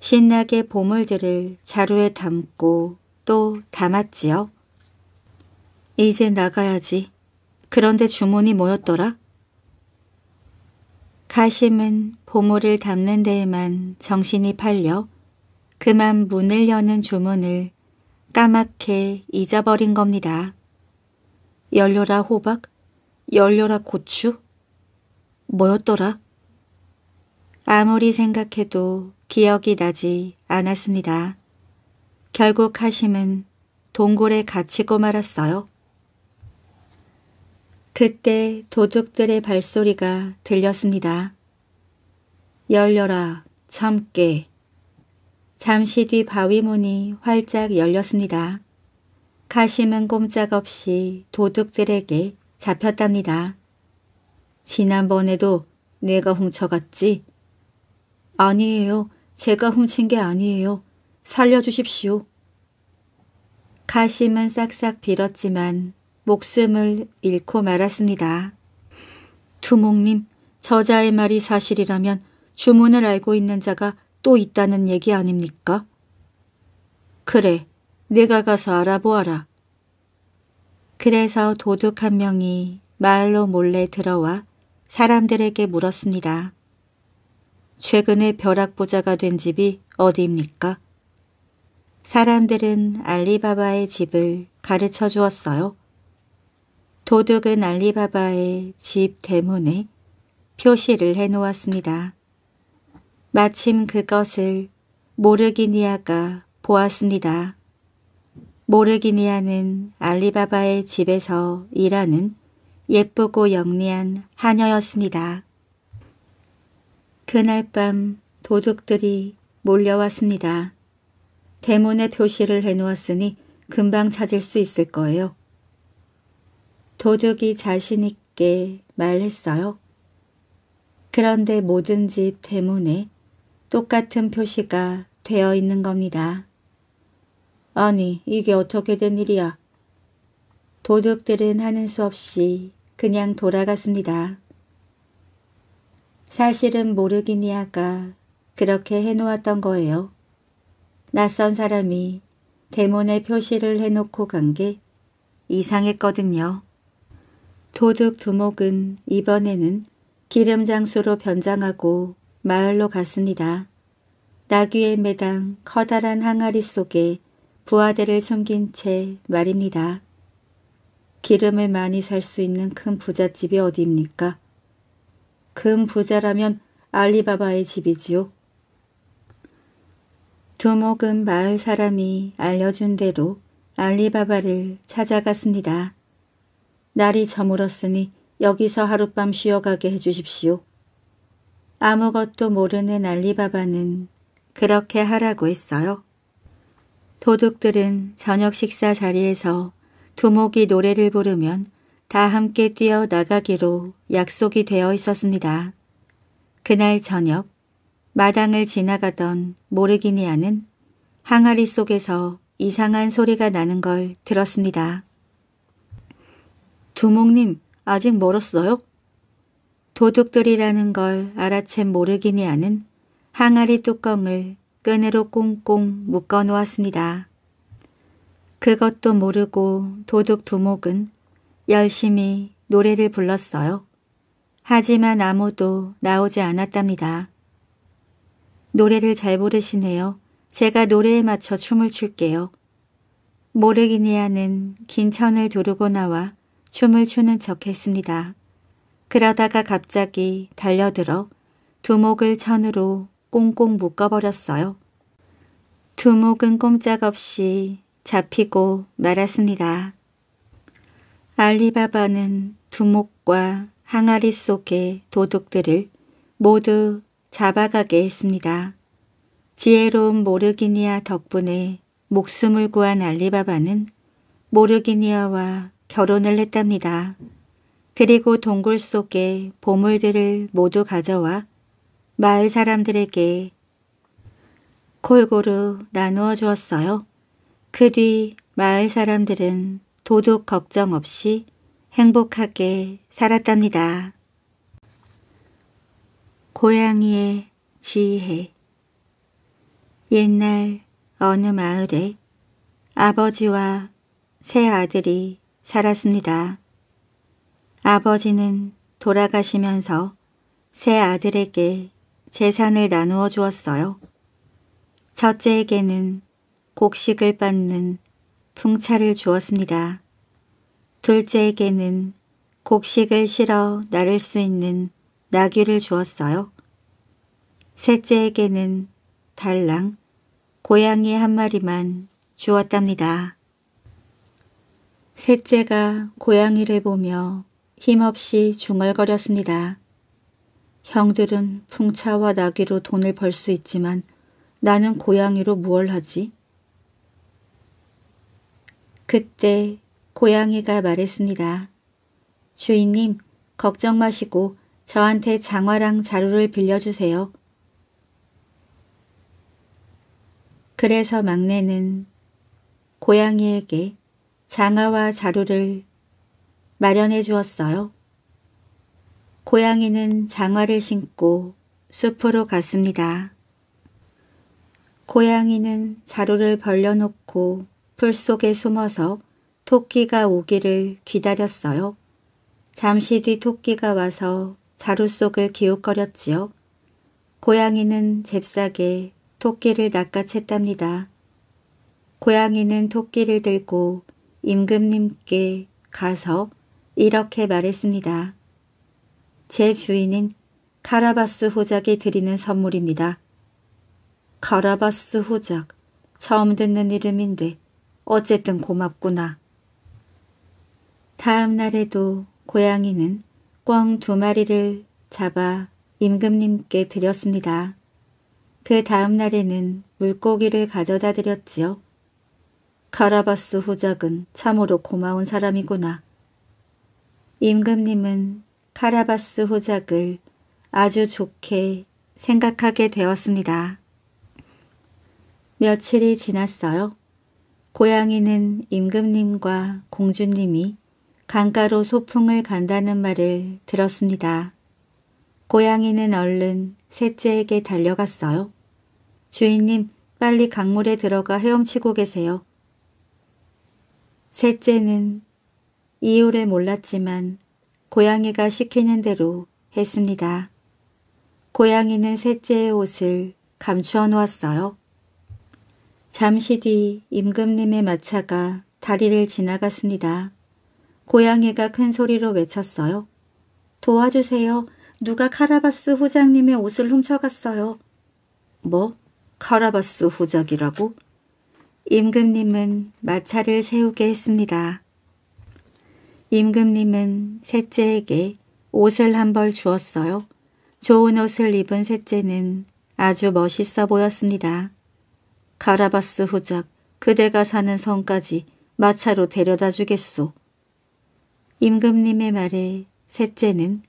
신나게 보물들을 자루에 담고 또 담았지요. 이제 나가야지. 그런데 주문이 뭐였더라? 가심은 보물을 담는 데에만 정신이 팔려 그만 문을 여는 주문을 까맣게 잊어버린 겁니다. 열려라 호박, 열려라 고추, 뭐였더라? 아무리 생각해도 기억이 나지 않았습니다. 결국 하심은 동굴에 갇히고 말았어요. 그때 도둑들의 발소리가 들렸습니다. 열려라, 참깨. 잠시 뒤 바위문이 활짝 열렸습니다. 가심은 꼼짝없이 도둑들에게 잡혔답니다. 지난번에도 내가 훔쳐갔지? 아니에요. 제가 훔친 게 아니에요. 살려주십시오. 가심은 싹싹 빌었지만 목숨을 잃고 말았습니다. 두목님 저자의 말이 사실이라면 주문을 알고 있는 자가 또 있다는 얘기 아닙니까? 그래, 내가 가서 알아보아라. 그래서 도둑 한 명이 마을로 몰래 들어와 사람들에게 물었습니다. 최근에 벼락부자가된 집이 어디입니까? 사람들은 알리바바의 집을 가르쳐 주었어요. 도둑은 알리바바의 집 대문에 표시를 해놓았습니다. 마침 그것을 모르기니아가 보았습니다. 모르기니아는 알리바바의 집에서 일하는 예쁘고 영리한 하녀였습니다. 그날 밤 도둑들이 몰려왔습니다. 대문에 표시를 해놓았으니 금방 찾을 수 있을 거예요. 도둑이 자신있게 말했어요. 그런데 모든 집 대문에 똑같은 표시가 되어 있는 겁니다. 아니, 이게 어떻게 된 일이야? 도둑들은 하는 수 없이 그냥 돌아갔습니다. 사실은 모르기니아가 그렇게 해놓았던 거예요. 낯선 사람이 대문에 표시를 해놓고 간 게 이상했거든요. 도둑 두목은 이번에는 기름 장수로 변장하고 마을로 갔습니다. 나귀의 매당 커다란 항아리 속에 부하들을 숨긴 채 말입니다. 기름을 많이 살 수 있는 큰 부잣집이 어디입니까? 금 부자라면 알리바바의 집이지요. 두목은 마을 사람이 알려준 대로 알리바바를 찾아갔습니다. 날이 저물었으니 여기서 하룻밤 쉬어가게 해주십시오. 아무것도 모르는 알리바바는 그렇게 하라고 했어요. 도둑들은 저녁 식사 자리에서 두목이 노래를 부르면 다 함께 뛰어나가기로 약속이 되어 있었습니다. 그날 저녁 마당을 지나가던 모르기니아는 항아리 속에서 이상한 소리가 나는 걸 들었습니다. 두목님, 아직 멀었어요? 도둑들이라는 걸 알아챈 모르기니 하는 항아리 뚜껑을 끈으로 꽁꽁 묶어 놓았습니다. 그것도 모르고 도둑 두목은 열심히 노래를 불렀어요. 하지만 아무도 나오지 않았답니다. 노래를 잘 부르시네요. 제가 노래에 맞춰 춤을 출게요. 모르기니아는 긴 천을 두르고 나와 춤을 추는 척 했습니다. 그러다가 갑자기 달려들어 두목을 천으로 꽁꽁 묶어버렸어요. 두목은 꼼짝없이 잡히고 말았습니다. 알리바바는 두목과 항아리 속의 도둑들을 모두 잡아가게 했습니다. 지혜로운 모르기니아 덕분에 목숨을 구한 알리바바는 모르기니아와 결혼을 했답니다. 그리고 동굴 속에 보물들을 모두 가져와 마을 사람들에게 골고루 나누어 주었어요. 그 뒤 마을 사람들은 도둑 걱정 없이 행복하게 살았답니다. 고양이의 지혜 옛날 어느 마을에 아버지와 새 아들이 살았습니다. 아버지는 돌아가시면서 세 아들에게 재산을 나누어 주었어요. 첫째에게는 곡식을 받는 풍차를 주었습니다. 둘째에게는 곡식을 실어 나를 수 있는 나귀를 주었어요. 셋째에게는 달랑, 고양이 한 마리만 주었답니다. 셋째가 고양이를 보며 힘없이 중얼거렸습니다. 형들은 풍차와 나귀로 돈을 벌 수 있지만 나는 고양이로 무얼 하지? 그때 고양이가 말했습니다. 주인님, 걱정 마시고 저한테 장화랑 자루를 빌려주세요. 그래서 막내는 고양이에게 장화와 자루를 마련해 주었어요. 고양이는 장화를 신고 숲으로 갔습니다. 고양이는 자루를 벌려놓고 풀 속에 숨어서 토끼가 오기를 기다렸어요. 잠시 뒤 토끼가 와서 자루 속을 기웃거렸지요. 고양이는 잽싸게 토끼를 낚아챘답니다. 고양이는 토끼를 들고 임금님께 가서 이렇게 말했습니다. 제 주인은 카라바스 호작이 드리는 선물입니다. 카라바스 호작, 처음 듣는 이름인데 어쨌든 고맙구나. 다음 날에도 고양이는 꿩 두 마리를 잡아 임금님께 드렸습니다. 그 다음 날에는 물고기를 가져다 드렸지요. 카라바스 후작은 참으로 고마운 사람이구나. 임금님은 카라바스 후작을 아주 좋게 생각하게 되었습니다. 며칠이 지났어요. 고양이는 임금님과 공주님이 강가로 소풍을 간다는 말을 들었습니다. 고양이는 얼른 셋째에게 달려갔어요. 주인님, 빨리 강물에 들어가 헤엄치고 계세요. 셋째는 이유를 몰랐지만 고양이가 시키는 대로 했습니다. 고양이는 셋째의 옷을 감추어 놓았어요. 잠시 뒤 임금님의 마차가 다리를 지나갔습니다. 고양이가 큰 소리로 외쳤어요. 도와주세요. 누가 카라바스 후장님의 옷을 훔쳐갔어요. 뭐? 카라바스 후작이라고? 임금님은 마차를 세우게 했습니다. 임금님은 셋째에게 옷을 한 벌 주었어요. 좋은 옷을 입은 셋째는 아주 멋있어 보였습니다. 가라바스 후작 그대가 사는 성까지 마차로 데려다 주겠소. 임금님의 말에 셋째는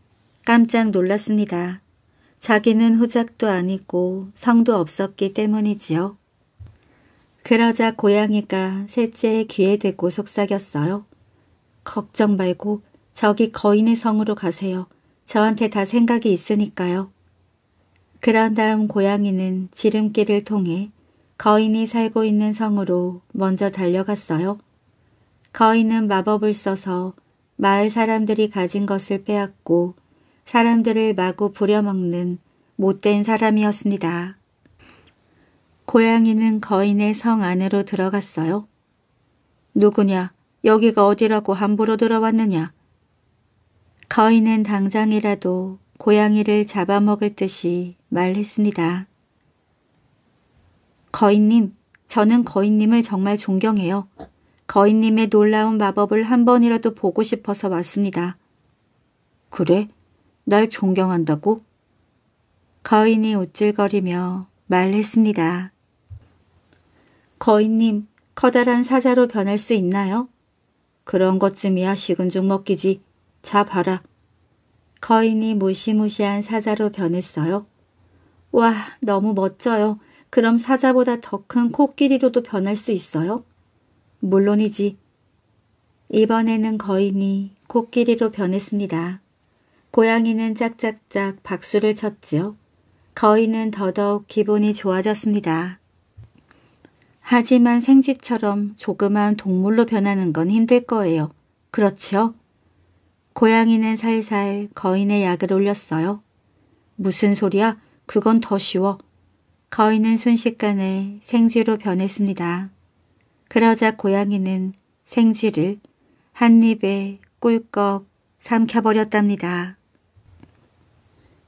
깜짝 놀랐습니다. 자기는 후작도 아니고 성도 없었기 때문이지요. 그러자 고양이가 셋째의 귀에 대고 속삭였어요. 걱정 말고 저기 거인의 성으로 가세요. 저한테 다 생각이 있으니까요. 그런 다음 고양이는 지름길을 통해 거인이 살고 있는 성으로 먼저 달려갔어요. 거인은 마법을 써서 마을 사람들이 가진 것을 빼앗고 사람들을 마구 부려먹는 못된 사람이었습니다. 고양이는 거인의 성 안으로 들어갔어요. 누구냐? 여기가 어디라고 함부로 들어왔느냐? 거인은 당장이라도 고양이를 잡아먹을 듯이 말했습니다. 거인님, 저는 거인님을 정말 존경해요. 거인님의 놀라운 마법을 한 번이라도 보고 싶어서 왔습니다. 그래? 날 존경한다고? 거인이 우쭐거리며 말했습니다. 거인님, 커다란 사자로 변할 수 있나요? 그런 것쯤이야 식은 죽 먹기지. 자 봐라. 거인이 무시무시한 사자로 변했어요. 와, 너무 멋져요. 그럼 사자보다 더 큰 코끼리로도 변할 수 있어요? 물론이지. 이번에는 거인이 코끼리로 변했습니다. 고양이는 짝짝짝 박수를 쳤지요. 거인은 더더욱 기분이 좋아졌습니다. 하지만 생쥐처럼 조그만 동물로 변하는 건 힘들 거예요. 그렇죠? 고양이는 살살 거인의 약을 올렸어요. 무슨 소리야? 그건 더 쉬워. 거인은 순식간에 생쥐로 변했습니다. 그러자 고양이는 생쥐를 한 입에 꿀꺽 삼켜버렸답니다.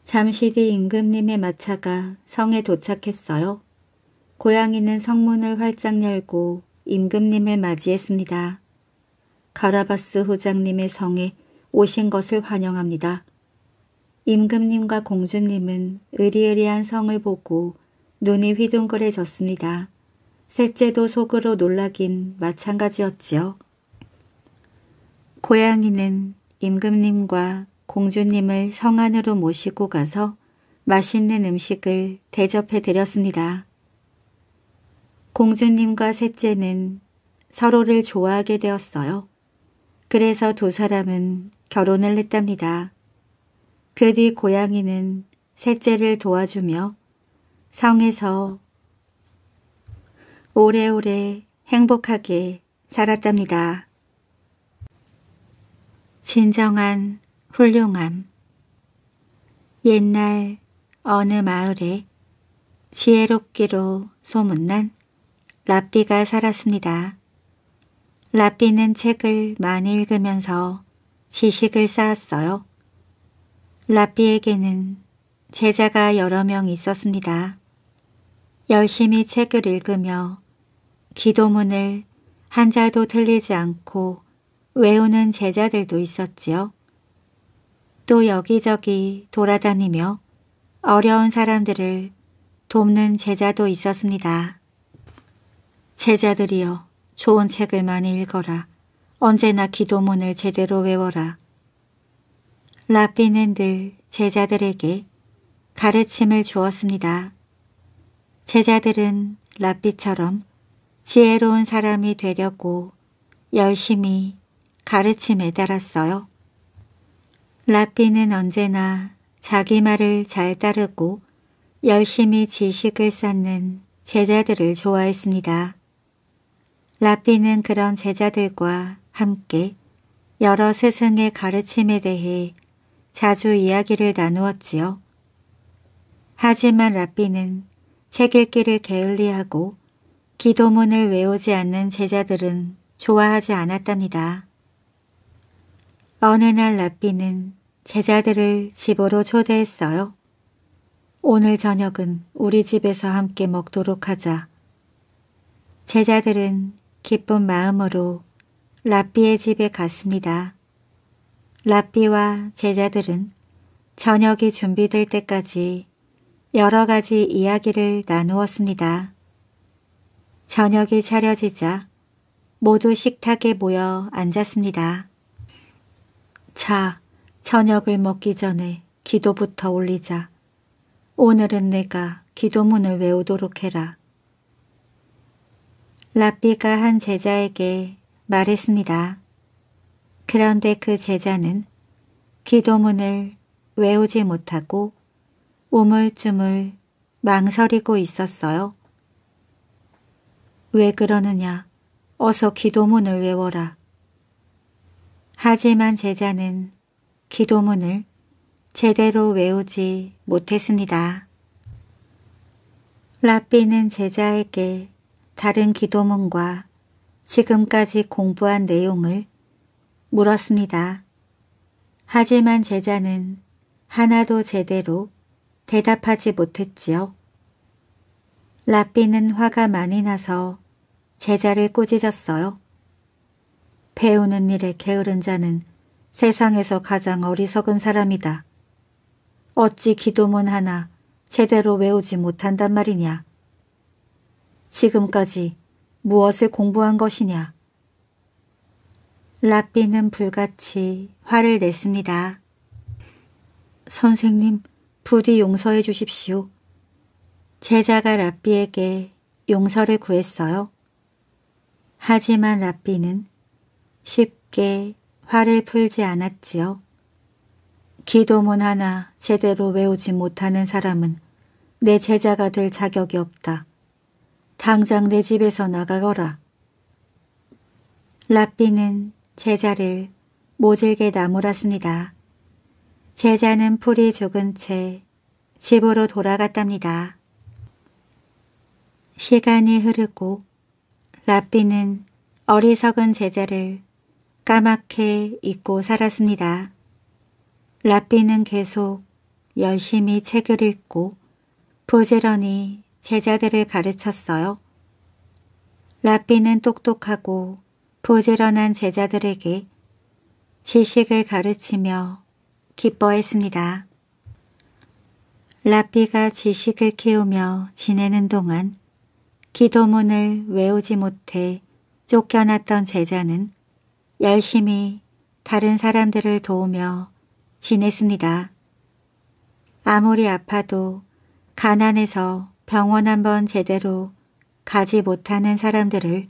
잠시 뒤 임금님의 마차가 성에 도착했어요. 고양이는 성문을 활짝 열고 임금님을 맞이했습니다. 가라바스 후장님의 성에 오신 것을 환영합니다. 임금님과 공주님은 의리의리한 성을 보고 눈이 휘둥그레졌습니다. 셋째도 속으로 놀라긴 마찬가지였지요. 고양이는 임금님과 공주님을 성 안으로 모시고 가서 맛있는 음식을 대접해 드렸습니다. 공주님과 셋째는 서로를 좋아하게 되었어요. 그래서 두 사람은 결혼을 했답니다. 그 뒤 고양이는 셋째를 도와주며 성에서 오래오래 행복하게 살았답니다. 진정한 훌륭함 옛날 어느 마을에 지혜롭기로 소문난 랍비가 살았습니다. 랍비는 책을 많이 읽으면서 지식을 쌓았어요. 랍비에게는 제자가 여러 명 있었습니다. 열심히 책을 읽으며 기도문을 한자도 틀리지 않고 외우는 제자들도 있었지요. 또 여기저기 돌아다니며 어려운 사람들을 돕는 제자도 있었습니다. 제자들이여 좋은 책을 많이 읽어라. 언제나 기도문을 제대로 외워라. 라삐는 늘 제자들에게 가르침을 주었습니다. 제자들은 라삐처럼 지혜로운 사람이 되려고 열심히 가르침에 따랐어요. 라삐는 언제나 자기 말을 잘 따르고 열심히 지식을 쌓는 제자들을 좋아했습니다. 라피는 그런 제자들과 함께 여러 스승의 가르침에 대해 자주 이야기를 나누었지요. 하지만 라피는 책 읽기를 게을리하고 기도문을 외우지 않는 제자들은 좋아하지 않았답니다. 어느 날 라삐는 제자들을 집으로 초대했어요. 오늘 저녁은 우리 집에서 함께 먹도록 하자. 제자들은 기쁜 마음으로 라삐의 집에 갔습니다. 라삐와 제자들은 저녁이 준비될 때까지 여러 가지 이야기를 나누었습니다. 저녁이 차려지자 모두 식탁에 모여 앉았습니다. 자, 저녁을 먹기 전에 기도부터 올리자. 오늘은 내가 기도문을 외우도록 해라. 라비가한 제자에게 말했습니다. 그런데 그 제자는 기도문을 외우지 못하고 우물쭈물 망설이고 있었어요. 왜 그러느냐? 어서 기도문을 외워라. 하지만 제자는 기도문을 제대로 외우지 못했습니다. 라비는 제자에게 다른 기도문과 지금까지 공부한 내용을 물었습니다. 하지만 제자는 하나도 제대로 대답하지 못했지요. 라삐는 화가 많이 나서 제자를 꾸짖었어요. 배우는 일에 게으른 자는 세상에서 가장 어리석은 사람이다. 어찌 기도문 하나 제대로 외우지 못한단 말이냐. 지금까지 무엇을 공부한 것이냐? 라삐는 불같이 화를 냈습니다. 선생님, 부디 용서해 주십시오. 제자가 라삐에게 용서를 구했어요. 하지만 라삐는 쉽게 화를 풀지 않았지요. 기도문 하나 제대로 외우지 못하는 사람은 내 제자가 될 자격이 없다. 당장 내 집에서 나가거라. 라삐는 제자를 모질게 나무랐습니다. 제자는 풀이 죽은 채 집으로 돌아갔답니다. 시간이 흐르고 라삐는 어리석은 제자를 까맣게 잊고 살았습니다. 라삐는 계속 열심히 책을 읽고 부지런히 제자들을 가르쳤어요. 라비는 똑똑하고 부지런한 제자들에게 지식을 가르치며 기뻐했습니다. 라비가 지식을 키우며 지내는 동안 기도문을 외우지 못해 쫓겨났던 제자는 열심히 다른 사람들을 도우며 지냈습니다. 아무리 아파도 가난해서 병원 한번 제대로 가지 못하는 사람들을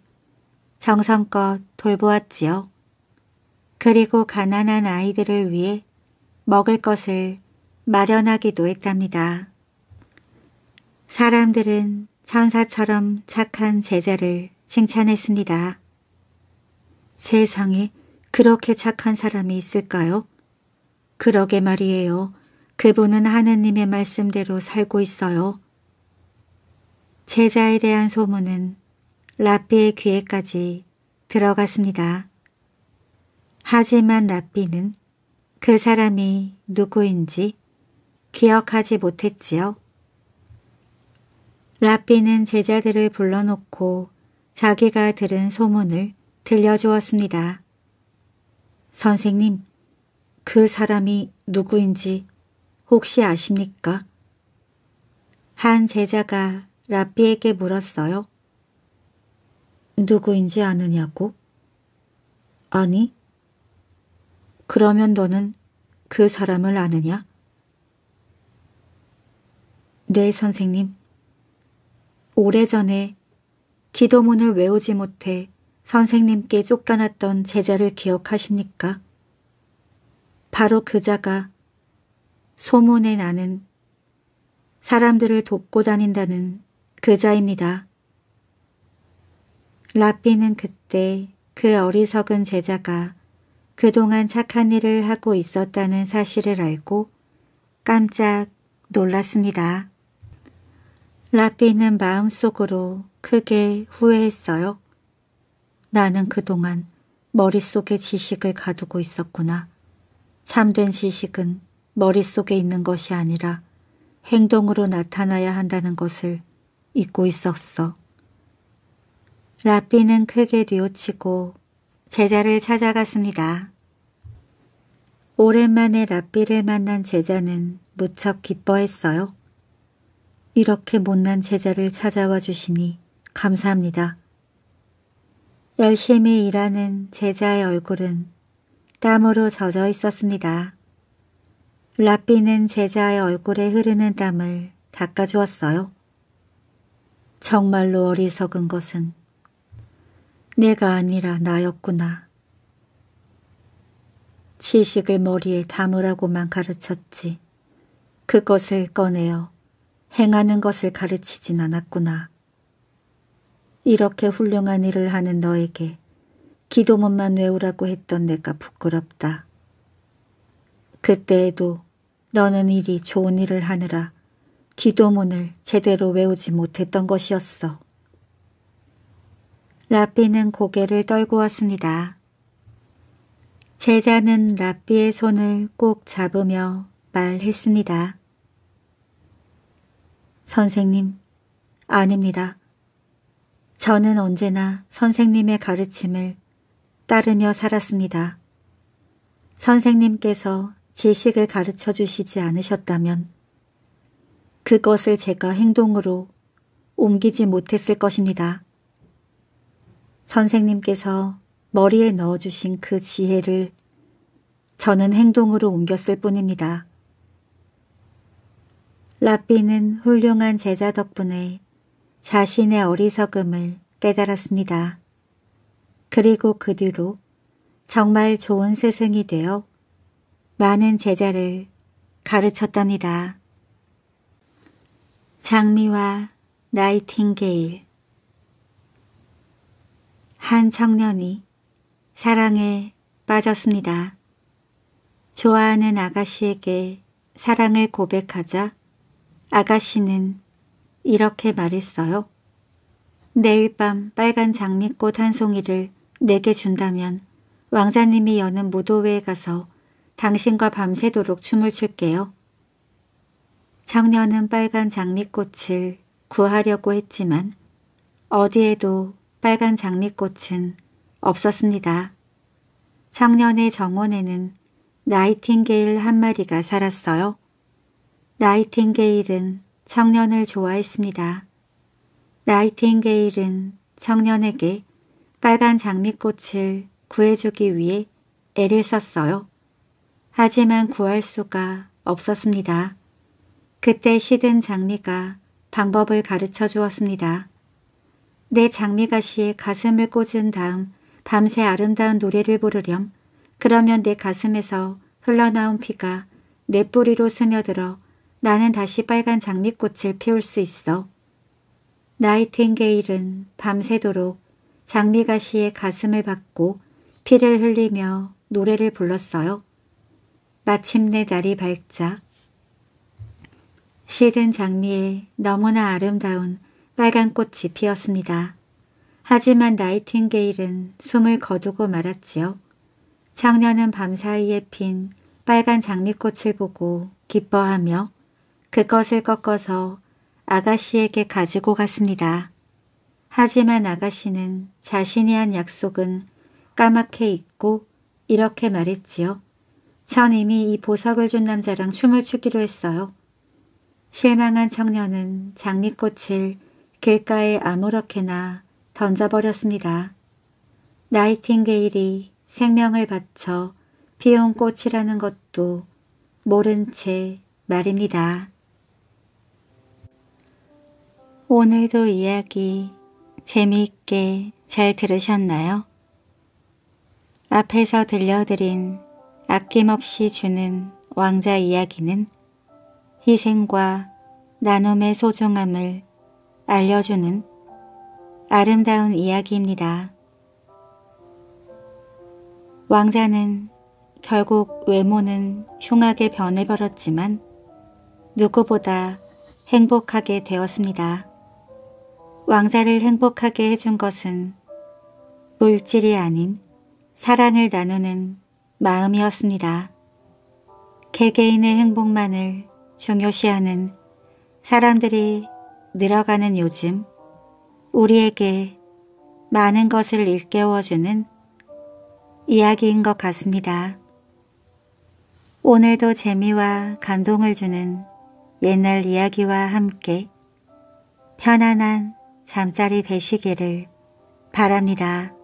정성껏 돌보았지요. 그리고 가난한 아이들을 위해 먹을 것을 마련하기도 했답니다. 사람들은 천사처럼 착한 제자를 칭찬했습니다. 세상에 그렇게 착한 사람이 있을까요? 그러게 말이에요. 그분은 하느님의 말씀대로 살고 있어요. 제자에 대한 소문은 라삐의 귀에까지 들어갔습니다. 하지만 라삐는 그 사람이 누구인지 기억하지 못했지요. 라삐는 제자들을 불러놓고 자기가 들은 소문을 들려주었습니다. 선생님, 그 사람이 누구인지 혹시 아십니까? 한 제자가 라피에게 물었어요. 누구인지 아느냐고? 아니. 그러면 너는 그 사람을 아느냐? 네, 선생님. 오래전에 기도문을 외우지 못해 선생님께 쫓겨났던 제자를 기억하십니까? 바로 그자가 소문에 나는 사람들을 돕고 다닌다는 그저입니다. 라피는 그때 그 어리석은 제자가 그동안 착한 일을 하고 있었다는 사실을 알고 깜짝 놀랐습니다. 라피는 마음속으로 크게 후회했어요. 나는 그동안 머릿속에 지식을 가두고 있었구나. 참된 지식은 머릿속에 있는 것이 아니라 행동으로 나타나야 한다는 것을 잊고 있었어. 라삐는 크게 뉘우치고 제자를 찾아갔습니다. 오랜만에 라삐를 만난 제자는 무척 기뻐했어요. 이렇게 못난 제자를 찾아와 주시니 감사합니다. 열심히 일하는 제자의 얼굴은 땀으로 젖어 있었습니다. 라삐는 제자의 얼굴에 흐르는 땀을 닦아주었어요. 정말로 어리석은 것은 내가 아니라 나였구나. 지식을 머리에 담으라고만 가르쳤지. 그것을 꺼내어 행하는 것을 가르치진 않았구나. 이렇게 훌륭한 일을 하는 너에게 기도문만 외우라고 했던 내가 부끄럽다. 그때에도 너는 일이 좋은 일을 하느라 기도문을 제대로 외우지 못했던 것이었어. 라삐는 고개를 떨구었습니다. 제자는 라삐의 손을 꼭 잡으며 말했습니다. 선생님, 아닙니다. 저는 언제나 선생님의 가르침을 따르며 살았습니다. 선생님께서 지식을 가르쳐 주시지 않으셨다면 그것을 제가 행동으로 옮기지 못했을 것입니다. 선생님께서 머리에 넣어주신 그 지혜를 저는 행동으로 옮겼을 뿐입니다. 라삐는 훌륭한 제자 덕분에 자신의 어리석음을 깨달았습니다. 그리고 그 뒤로 정말 좋은 스승이 되어 많은 제자를 가르쳤답니다. 장미와 나이팅게일 한 청년이 사랑에 빠졌습니다. 좋아하는 아가씨에게 사랑을 고백하자 아가씨는 이렇게 말했어요. 내일 밤 빨간 장미꽃 한 송이를 내게 준다면 왕자님이 여는 무도회에 가서 당신과 밤새도록 춤을 출게요. 청년은 빨간 장미꽃을 구하려고 했지만 어디에도 빨간 장미꽃은 없었습니다. 청년의 정원에는 나이팅게일 한 마리가 살았어요. 나이팅게일은 청년을 좋아했습니다. 나이팅게일은 청년에게 빨간 장미꽃을 구해주기 위해 애를 썼어요. 하지만 구할 수가 없었습니다. 그때 시든 장미가 방법을 가르쳐 주었습니다. 내 장미가시에 가슴을 꽂은 다음 밤새 아름다운 노래를 부르렴. 그러면 내 가슴에서 흘러나온 피가 내 뿌리로 스며들어 나는 다시 빨간 장미꽃을 피울 수 있어. 나이팅게일은 밤새도록 장미가시의 가슴을 받고 피를 흘리며 노래를 불렀어요. 마침내 날이 밝자 시든 장미에 너무나 아름다운 빨간 꽃이 피었습니다. 하지만 나이팅게일은 숨을 거두고 말았지요. 청년은 밤사이에 핀 빨간 장미꽃을 보고 기뻐하며 그것을 꺾어서 아가씨에게 가지고 갔습니다. 하지만 아가씨는 자신이 한 약속은 까맣게 잊고 이렇게 말했지요. 전 이미 이 보석을 준 남자랑 춤을 추기로 했어요. 실망한 청년은 장미꽃을 길가에 아무렇게나 던져버렸습니다. 나이팅게일이 생명을 바쳐 피운 꽃이라는 것도 모른 채 말입니다. 오늘도 이야기 재미있게 잘 들으셨나요? 앞에서 들려드린 아낌없이 주는 왕자 이야기는 희생과 나눔의 소중함을 알려주는 아름다운 이야기입니다. 왕자는 결국 외모는 흉하게 변해버렸지만 누구보다 행복하게 되었습니다. 왕자를 행복하게 해준 것은 물질이 아닌 사랑을 나누는 마음이었습니다. 개개인의 행복만을 중요시하는 사람들이 늘어가는 요즘 우리에게 많은 것을 일깨워주는 이야기인 것 같습니다. 오늘도 재미와 감동을 주는 옛날 이야기와 함께 편안한 잠자리 되시기를 바랍니다.